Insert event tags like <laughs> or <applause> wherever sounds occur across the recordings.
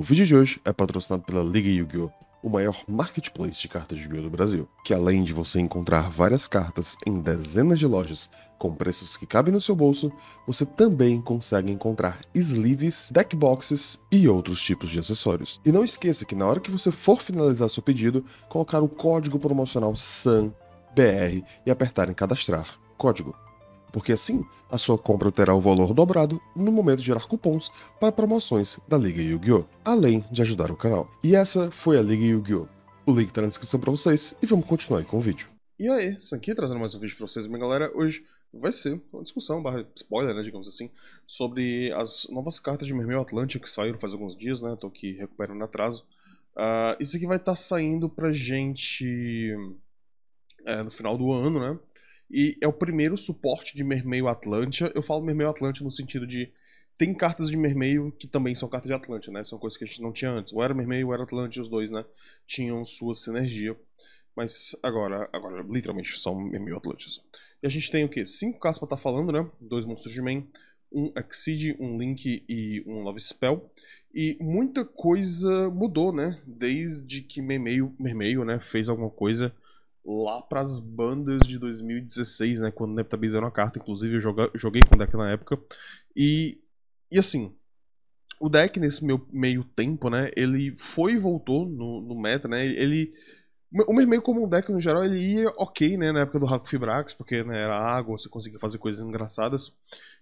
O vídeo de hoje é patrocinado pela Liga Yu-Gi-Oh! o maior marketplace de cartas de yu do Brasil, que além de você encontrar várias cartas em dezenas de lojas com preços que cabem no seu bolso, você também consegue encontrar sleeves, deck boxes e outros tipos de acessórios. E não esqueça que na hora que você for finalizar seu pedido, colocar o código promocional SANBR e apertar em cadastrar. Código porque assim a sua compra terá o valor dobrado no momento de gerar cupons para promoções da Liga Yu-Gi-Oh!, além de ajudar o canal. E essa foi a Liga Yu-Gi-Oh! O link está na descrição para vocês e vamos continuar com o vídeo. E aí, Sanki trazendo mais um vídeo para vocês, minha galera. Hoje vai ser uma discussão, barra spoiler, né, digamos assim, sobre as novas cartas de Mermel Atlântico que saíram faz alguns dias, né, tô aqui recuperando atraso. Uh, isso aqui vai estar tá saindo pra gente é, no final do ano, né, e é o primeiro suporte de Mermeio Atlântia. Eu falo Mermeio Atlântia no sentido de. Tem cartas de Mermeio que também são cartas de Atlântia, né? São coisas que a gente não tinha antes. Ou era Mermeio ou era Atlântia, os dois, né? Tinham sua sinergia. Mas agora, agora literalmente, são Mermeio Atlântios. E a gente tem o quê? Cinco cartas pra estar tá falando, né? Dois Monstros de Man, um Exceed, um Link e um Love Spell. E muita coisa mudou, né? Desde que Mermeio, Mermail né, fez alguma coisa lá pras bandas de 2016, né? Quando era uma carta, inclusive eu joga, joguei com o deck na época. E, e assim, o deck nesse meu meio tempo, né? Ele foi e voltou no, no meta, né? Ele. O meio como um deck no geral, ele ia ok, né, na época do Raku Fibrax, porque né, era água, você conseguia fazer coisas engraçadas.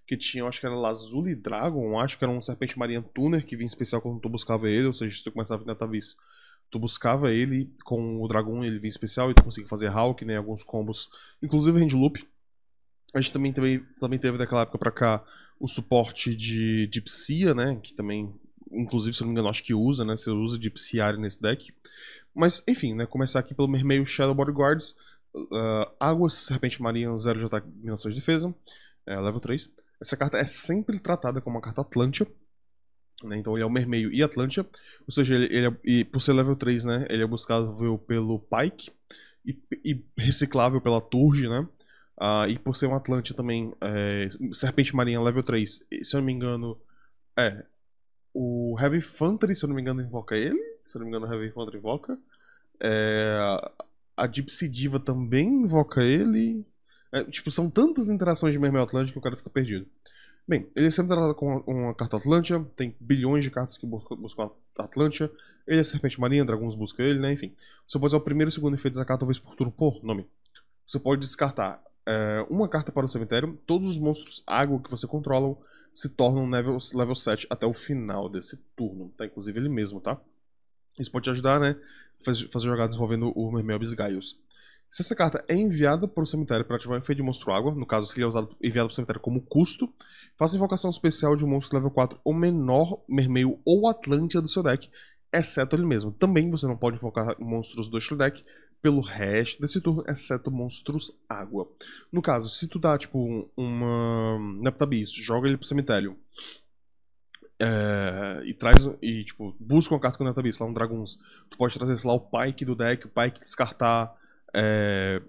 Que tinha, acho que era Lazuli Dragon, acho que era um Serpente Marian Tuner que vinha especial quando tu buscava ele, ou seja, se tu começava a tentar tu buscava ele com o dragão, ele vinha especial e tu conseguia fazer Hulk, né, alguns combos, inclusive o loop. A gente também teve, também teve daquela época pra cá o suporte de, de né, que também, inclusive, se eu não me engano, acho que usa, né, você usa de Psyari nesse deck. Mas, enfim, né, começar aqui pelo Mermeio Shadow Bodyguards, uh, ah, Águas, Serpente Marinha, 0 de ataque, minações de defesa, é, level 3. Essa carta é sempre tratada como uma carta Atlântia. Né? Então ele é o Mermeio e Atlântia. Ou seja, ele, ele é, e por ser level 3, né? Ele é buscável pelo Pike e, e reciclável pela Turge, né? Ah, e por ser um Atlântia também, é, Serpente Marinha level 3, se eu não me engano, é. O Heavy Fantasy, se eu não me engano, invoca ele. Se eu não me engano, o Heavy Fantasy invoca. É, a Gypsy Diva também invoca ele. É, tipo, são tantas interações de Mermeio Atlântico que o cara fica perdido. Bem, ele é sempre tratado com uma carta Atlântia, tem bilhões de cartas que buscam a Atlântia. Ele é Serpente Marinha, dragões buscam ele, né? Enfim. Você pode usar o primeiro e o segundo efeito da carta, talvez por turno por nome. Você pode descartar é, uma carta para o cemitério, todos os monstros água que você controla se tornam level, level 7 até o final desse turno, tá? Inclusive ele mesmo, tá? Isso pode te ajudar, né? Fazer, fazer jogadas envolvendo o Mermel Bisgaios. Se essa carta é enviada para o cemitério para ativar o efeito de monstro água, no caso se ele é usado, enviado para o cemitério como custo, faça invocação especial de um monstro level 4 ou menor, mermeio ou atlântia do seu deck, exceto ele mesmo. Também você não pode invocar monstros do seu deck pelo resto desse turno, exceto monstros água. No caso, se tu dá tipo uma Neptabis, joga ele para o cemitério. É, e traz e tipo busca uma carta com Neptabis, lá um Draguns. Tu pode trazer lá o Pike do deck, o Pike descartar é,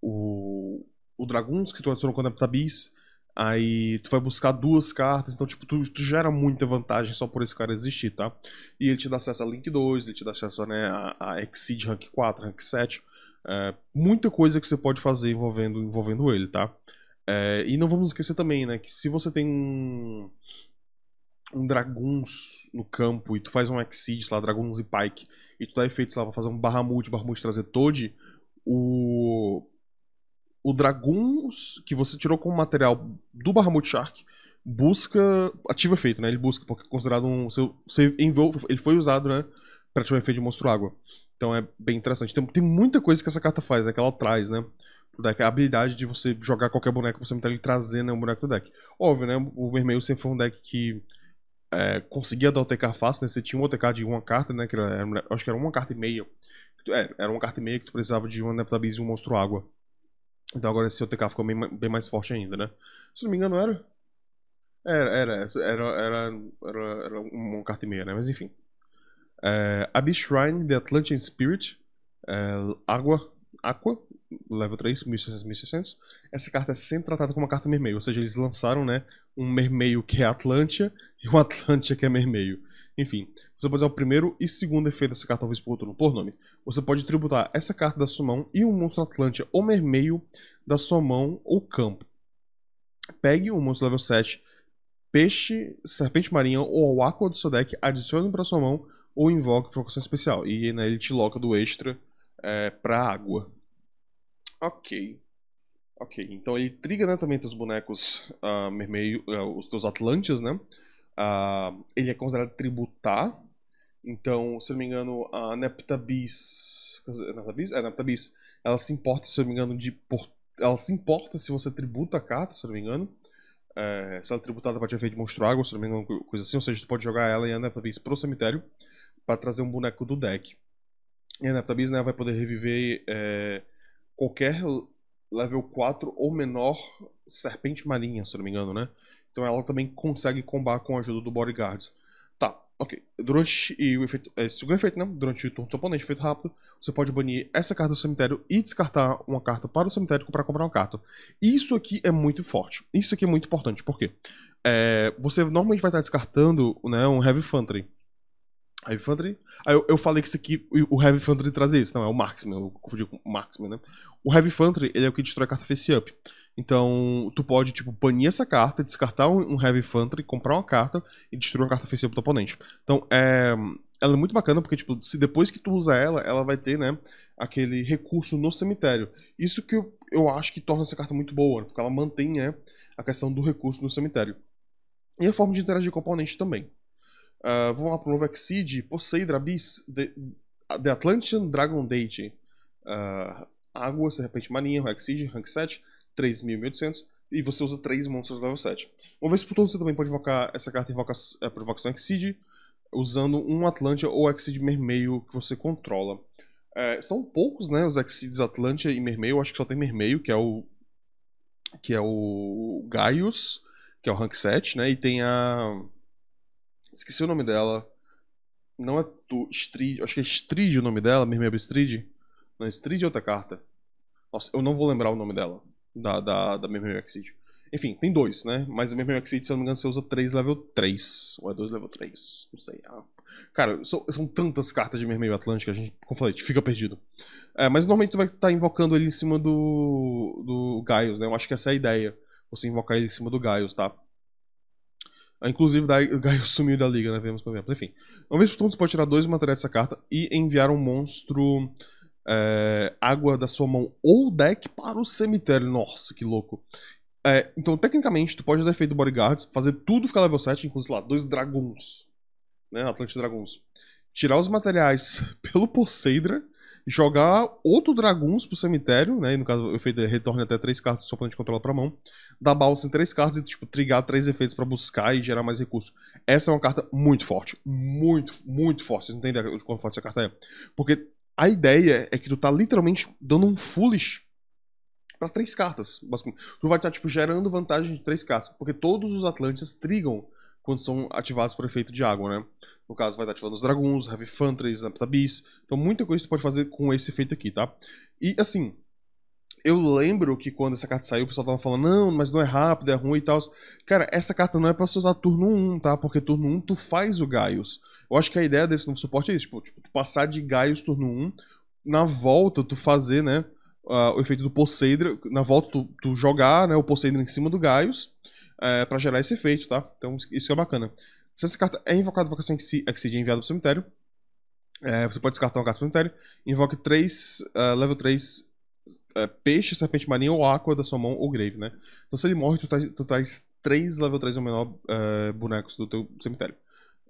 o, o Draguns, que tu adicionou quando é Tabis, aí tu vai buscar duas cartas, então tipo, tu, tu, gera muita vantagem só por esse cara existir, tá? E ele te dá acesso a Link 2, ele te dá acesso né, a, a Exceed Rank 4, Rank 7, é, muita coisa que você pode fazer envolvendo, envolvendo ele, tá? É, e não vamos esquecer também, né, que se você tem um um Draguns no campo e tu faz um Exceed, lá, Draguns e Pike, e tu dá efeitos lá pra fazer um Barramute, Barramute trazer Toad, o o Draguns que você tirou como material do Bahamut Shark busca ativa efeito, né? Ele busca porque é considerado um seu save ele foi usado, né, para ativar efeito de monstro água. Então é bem interessante. Tem, tem muita coisa que essa carta faz, né, que ela traz, né? Deck, a habilidade de você jogar qualquer boneco você cemitério e trazer né, um boneco do deck. Óbvio, né? O vermelho sempre foi um deck que é, conseguia dar o TK fácil, né? Você tinha um OTK de uma carta, né? Que era, acho que era uma carta e meia é, era uma carta e meia que tu precisava de um Adaptabilize e um Monstro Água. Então agora esse OTK ficou bem, bem mais forte ainda, né? Se não me engano, era. Era, era, era, era, era, era uma carta e meia, né? Mas enfim. É, Abyss Shrine, The Atlantean Spirit, é, Água, Aqua, level 3, 1600, 1600. Essa carta é sempre tratada como uma carta mermeio, ou seja, eles lançaram, né, um mermeio que é Atlântia e um <laughs> Atlântia que é mermeio. Enfim, você pode usar o primeiro e segundo efeito dessa carta, talvez por outro por nome. Você pode tributar essa carta da sua mão e um monstro Atlântia ou Mermeio da sua mão ou campo. Pegue um monstro level 7, peixe, serpente marinha ou o aqua do seu deck, adicione para sua mão ou invoque provocação especial. E né, ele te loca do extra é, para água. Ok. Ok, então ele triga né, também os bonecos uh, mermeio, uh, os teus Atlantes, né? Uh, ele é considerado tributar. Então, se eu não me engano, a Neptabis. Neptabis? É, Neptabis. Ela se importa, se eu não me engano, de. Por... Ela se importa se você tributa a carta, se eu não me engano. É, se ela é tributada para ter efeito monstro água, se não me engano, coisa assim. Ou seja, você pode jogar ela e a Neptabis pro cemitério para trazer um boneco do deck. E a Neptabis né, vai poder reviver é, qualquer level 4 ou menor serpente marinha, se eu não me engano, né? Então ela também consegue combar com a ajuda do bodyguards. Tá, ok. Durante e o efeito. É, segundo efeito, né? Durante o turno do seu oponente, efeito rápido, você pode banir essa carta do cemitério e descartar uma carta para o cemitério para comprar uma carta. Isso aqui é muito forte. Isso aqui é muito importante. Por quê? É, você normalmente vai estar descartando né, um Heavy Fantry. Heavy Fantry. eu, eu, falei que isso aqui, o Heavy Fantry trazia isso. Não, é o Marksman, eu confundi com o Marksman, né? O Heavy Fantry, ele é o que destrói a carta Face Up. Então, tu pode, tipo, banir essa carta, descartar um, Heavy Infantry, comprar uma carta e destruir uma carta ofensiva teu oponente. Então, é, ela é muito bacana porque, tipo, se depois que tu usa ela, ela vai ter, né, aquele recurso no cemitério. Isso que eu, eu acho que torna essa carta muito boa, né, porque ela mantém, né, a questão do recurso no cemitério. E a forma de interagir com o oponente também. Uh, vamos lá pro novo Exceed, Poseidon Abyss, The, The Atlantean Dragon Date. Uh, água, serpente marinha, Exceed, Rank 7. 3.800 e você usa 3 monstros level 7. Uma vez por todo, você também pode invocar essa carta invoca, é, eh, Provocação Exceed, usando um Atlântia ou Exceed Mermeio que você controla. É, são poucos, né, os Exceeds Atlântia e Mermeio, acho que só tem Mermeio, que é o que é o Gaius, que é o rank 7, né, e tem a... esqueci o nome dela, não é tu, Strid, acho que é Strid o nome dela, Mermeio Strid, não, Strid é outra carta. Nossa, eu não vou lembrar o nome dela da, da, da mesma Exceed. Enfim, tem dois, né? Mas a mesma Exceed, se eu não me engano, você usa três level 3. Ou é dois level 3, não sei. Ah, cara, são, são, tantas cartas de Mermeio Atlântico, a gente, como eu falei, fica perdido. É, mas normalmente tu vai estar tá invocando ele em cima do, do Gaius, né? Eu acho que essa é a ideia. Você invocar ele em cima do Gaius, tá? Ah, inclusive, o Gaius <laughs> sumiu da liga, né? Vemos, por exemplo. Enfim. Uma vez por todos você pode tirar dois materiais dessa carta e enviar um monstro é, água da sua mão ou deck para o cemitério. Nossa, que louco. É, então, tecnicamente, tu pode ter efeito bodyguards, fazer tudo ficar level 7, inclusive, sei lá, dois dragões. Né, Atlante Dragões. Tirar os materiais <laughs> pelo Poseidra, jogar outro dragões pro cemitério, né? E no caso, eu feito retorna até três cartas do seu controlar controla pra mão. Dar balsa em três cartas e, tipo, trigar três efeitos para buscar e gerar mais recurso. Essa é uma carta muito forte. Muito, muito forte. Vocês não entendem o quão forte essa carta é. Porque a ideia é que tu tá literalmente dando um foolish para três cartas, Tu vai estar, tá, tipo, gerando vantagem de três cartas, porque todos os Atlantes trigam quando são ativados por efeito de água, né? No caso, vai estar tá ativando os dragões, Heavy Fantres, Aptabis. Então, muita coisa tu pode fazer com esse efeito aqui, tá? E, assim, eu lembro que quando essa carta saiu, o pessoal tava falando, não, mas não é rápido, é ruim e tal. Cara, essa carta não é pra você usar turno 1, tá? Porque turno 1 tu faz o Gaius. Eu acho que a ideia desse novo suporte é isso, tipo, tipo tu passar de Gaius turno 1, na volta tu fazer, né, uh, o efeito do Poseidon, na volta tu, tu, jogar, né, o Poseidon em cima do Gaius, é, eh, para gerar esse efeito, tá? Então isso é bacana. Se essa carta é invocada, invocação Exceed é enviada pro cemitério, eh, você pode descartar uma carta do cemitério, invoque 3, uh, eh, level 3 uh, peixe, serpente marinha ou água da sua mão ou grave, né? Então se ele morre, tu, traz, tá, tu traz 3 level 3 ou menor uh, bonecos do teu cemitério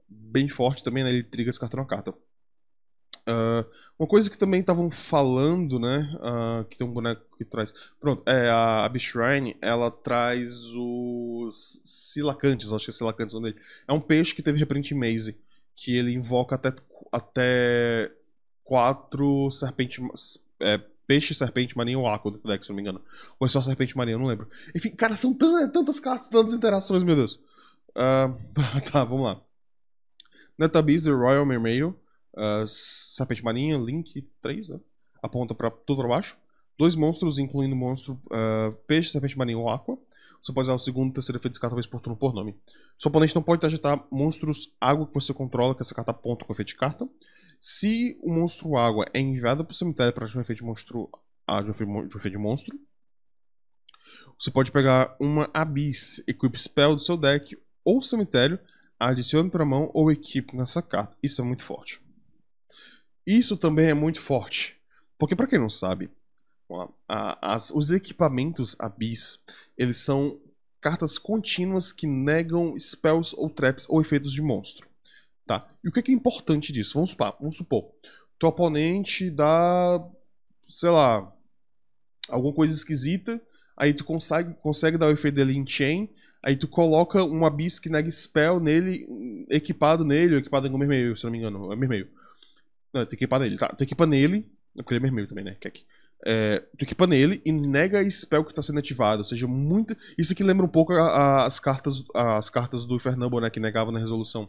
bem forte também, né? Ele triga esse cartão a carta. Uh, uma coisa que também estavam falando, né? Uh, que tem um boneco que traz. Pronto, é a Abishrine, ela traz os Silacantes, acho que é Silacantes o nome dele. É um peixe que teve reprint Maze, que ele invoca até, até quatro serpentes. É, peixe, serpente, marinha ou aqua do né, deck, se não me engano. Ou é só serpente, marinha, não lembro. Enfim, cara, são tantas, tantas cartas, tantas interações, meu Deus. Uh, <laughs> tá, vamos lá. Netabiz e Royal Mermail, uh, Serpente Marinha, Link 3, né? aponta para tudo para baixo. Dois monstros, incluindo o monstro uh, Peixe, Serpente Marinha ou Aqua. Você pode usar o segundo e terceiro efeito de carta vez por turno por nome. Seu oponente não pode agitar monstros água que você controla, que essa carta aponta com efeito de carta. Se o monstro água é enviado para o cemitério para um efeito de monstro, ah, de um efeito de monstro, você pode pegar uma Abyss, Equip Spell do seu deck ou cemitério adicione para mão ou equipe nessa carta. Isso é muito forte. Isso também é muito forte. Porque para quem não sabe, a, as, os equipamentos Abyss, eles são cartas contínuas que negam spells ou traps ou efeitos de monstro. Tá? E o que é, que é importante disso? Vamos, vamos supor, teu oponente dá, sei lá, alguma coisa esquisita, aí tu consegue, consegue dar o efeito dele em chain, Aí tu coloca um Abyss Neg Spell nele, equipado nele, ou equipado com vermelho, se não me engano. É vermelho. Não, tem que equipar nele, tá? Tu equipa nele. É porque ele é também, né? Kek. É, tu equipa nele e nega a spell que tá sendo ativado. Ou seja, muito. Isso aqui lembra um pouco a, a, as, cartas, a, as cartas do Fernando, né? Que negava na resolução.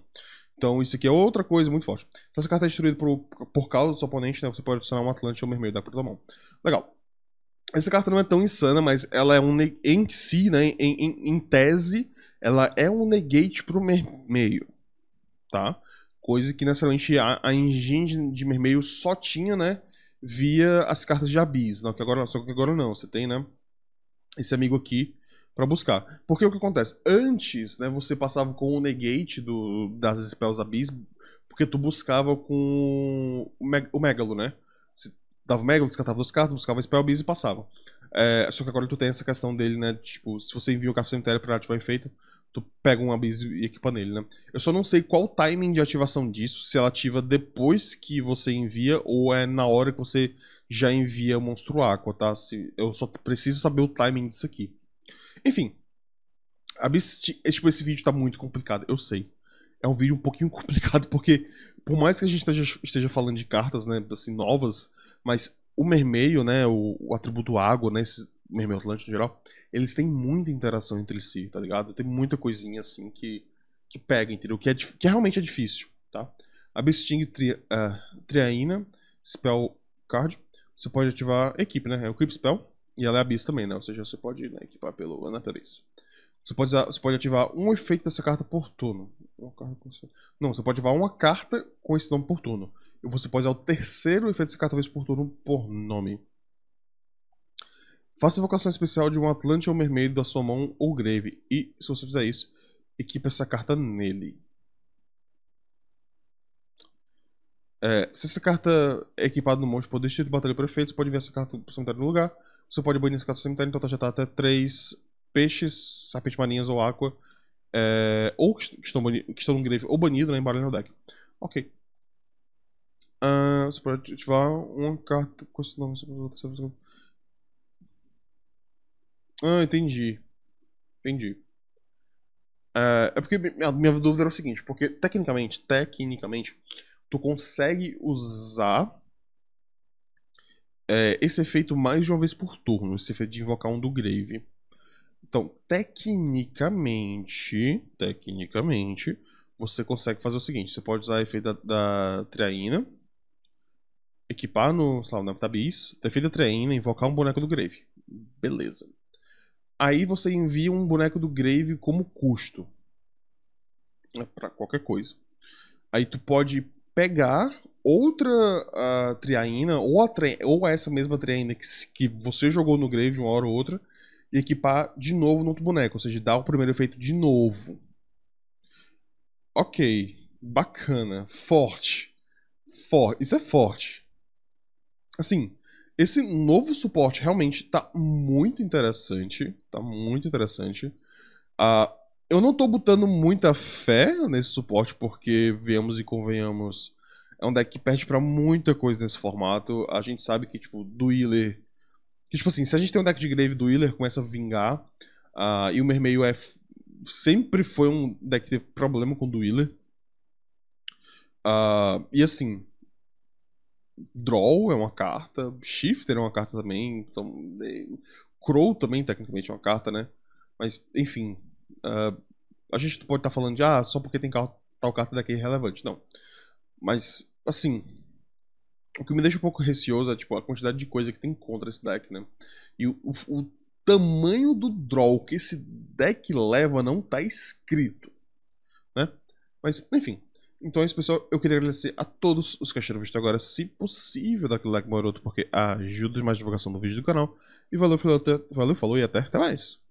Então, isso aqui é outra coisa muito forte. Se então, essa carta é destruída por, por causa do seu oponente, né? Você pode adicionar um Atlante ou um dá da tua mão. Legal. Essa carta não é tão insana, mas ela é um. Em si, né? Em, em, em tese, ela é um negate pro mermeio. Tá? Coisa que necessariamente a, a engine de mermeio só tinha, né? Via as cartas de Abyss. Não, né? que agora, só que agora não. Você tem, né? Esse amigo aqui para buscar. Porque o que acontece? Antes, né, você passava com o negate do, das spells abyss, porque tu buscava com o, meg o megalo, né? dava o Mega, descartava os cartas, buscava Spellbees e passavam. É, só que agora tu tem essa questão dele, né? Tipo, se você envia o carro Cemitério pra ativar efeito, tu pega um Bees e equipa nele, né? Eu só não sei qual o timing de ativação disso, se ela ativa depois que você envia ou é na hora que você já envia o Monstro Aqua, tá? Se, eu só preciso saber o timing disso aqui. Enfim, a é, tipo, esse vídeo tá muito complicado, eu sei. É um vídeo um pouquinho <laughs> complicado porque, por mais que a gente esteja, esteja falando de cartas, né, assim, novas mas o mermeio, né, o, o atributo água, né, esses mermeio atlânticos no geral, eles têm muita interação entre si, tá ligado? Tem muita coisinha assim que, que pega, entendeu? Que, é, que realmente é difícil, tá? A Besting tri, uh, Triaina, Spell Card, você pode ativar equipe, né? É o Equip Spell, e ela é abis também, né? Ou seja, você pode né, equipar pelo Anataris. Você pode, usar, você pode ativar um efeito dessa carta por turno. Não, você pode ativar uma carta com esse nome por turno você pode usar o terceiro efeito de vez por turno por nome. Faça invocação especial de um Atlante ou Mermeio da sua mão ou Grave. E, se você fizer isso, equipe essa carta nele. É, se essa carta é equipada no monte por destino de batalha prefeito, você pode ver essa carta pro cemitério no lugar. Você pode banir essa carta do cemitério, então tá, já tá até três peixes, sapete marinhas ou Água É, ou que estão, que estão no grave ou banido, né, embaralhando o deck. Ok. Uh, você pode ativar uma carta com esse nome. Ah, entendi. Entendi. Uh, é porque minha, minha dúvida era o seguinte, porque tecnicamente, tecnicamente, tu consegue usar é, esse efeito mais de uma vez por turno, esse efeito de invocar um do Grave. Então, tecnicamente, tecnicamente, você consegue fazer o seguinte, você pode usar o efeito da, da Triaina, equipar no, sei lá, no a treina, invocar um boneco do Grave. Beleza. Aí você envia um boneco do Grave como custo. É para qualquer coisa. Aí tu pode pegar outra uh, triaína, ou, ou, essa mesma triaína que, que você jogou no Grave uma hora ou outra, e equipar de novo no outro boneco. Ou seja, dar o primeiro efeito de novo. Ok. Bacana. Forte. For... Isso é forte assim, esse novo suporte realmente tá muito interessante. Tá muito interessante. Uh, eu não tô botando muita fé nesse suporte, porque, vemos e convenhamos, é um deck que perde para muita coisa nesse formato. A gente sabe que, tipo, Dueler. Que, tipo assim, se a gente tem um deck de Grave Dueler, começa a vingar. Uh, e o Mermeio é. Sempre foi um deck que teve problema com Dueler. Uh, ah, e assim. Draw é uma carta, Shifter é uma carta também, são, é, Crow também tecnicamente é uma carta, né? Mas, enfim, uh, a gente pode estar tá falando de, ah, só porque tem tal carta daqui é relevante, não. Mas, assim, o que me deixa um pouco receoso é, tipo, a quantidade de coisa que tem contra esse deck, né? E o, o, o tamanho do draw que esse deck leva não tá escrito, né? Mas, enfim, então é isso, pessoal. Eu queria agradecer a todos os que acharam o vídeo agora, se possível, daquele like maroto, porque ajuda mais a divulgação do vídeo do canal. E valeu, falou, até, valeu, falou e até, até mais.